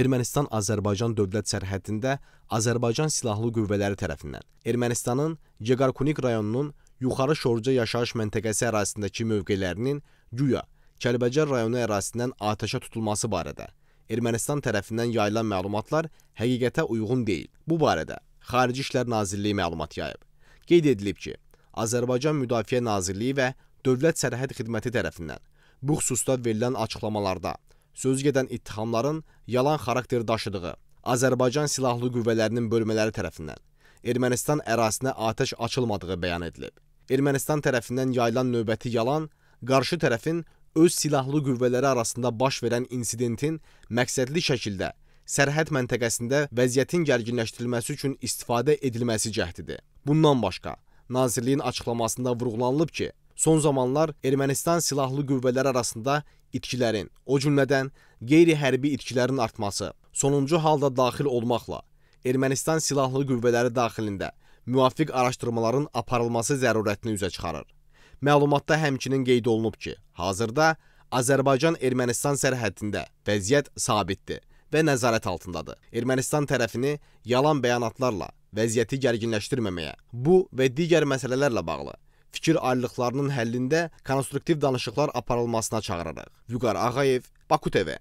Ermənistan-Azərbaycan dövlət sərhədində Azərbaycan silahlı qüvvələri tərəfindən Ermənistanın Yeqarkunik rayonunun Yuxarı Şorca yaşayış məntəqəsi ərazisindəki mövqelərinin güya Kəlbəcər rayonu ərazisindən atəşə tutulması barədə Ermənistan tərəfindən yayılan məlumatlar həqiqətə uyğun deyil. Bu barədə Xarici İşlər Nazirliyi məlumat yayıb. Qeyd edilib ki, Azərbaycan Müdafiə Nazirliyi və Dövlət Sərhəd Xidməti tərəfindən bu xüsusda verilən açıqlamalarda sözü gedən ittihamların yalan xarakteri daşıdığı Azərbaycan Silahlı Qüvvələrinin bölmələri tərəfindən Ermənistan ərazisinə atəş açılmadığı bəyan edilib. Ermənistan tərəfindən yayılan növbəti yalan qarşı tərəfin öz silahlı qüvvələri arasında baş verən insidentin məqsədli şəkildə sərhəd məntəqəsində vəziyyətin gərginləşdirilməsi üçün istifadə edilməsi cəhdidir. Bundan başqa, Nazirliyin açıqlamasında vurğulanılıb ki, Son zamanlar Ermənistan silahlı qüvvələri arasında itkilərin, o cümlədən qeyri-hərbi itkilərin artması, sonuncu halda daxil olmaqla Ermənistan silahlı qüvvələri daxilində müvafiq araşdırmaların aparılması zərurətini üzə çıxarır. Məlumatda həmçinin qeyd olunub ki, hazırda Azərbaycan-Ermənistan sərhədində vəziyyət sabitdir və nəzarət altındadır. Ermənistan tərəfini yalan bəyanatlarla vəziyyəti gərginləşdirməməyə, bu və digər məsələlərlə bağlı fikir ayrılıqlarının həllində konstruktiv danışıqlar aparılmasına çağırırıq. Vüqar Ağayev, Baku TV.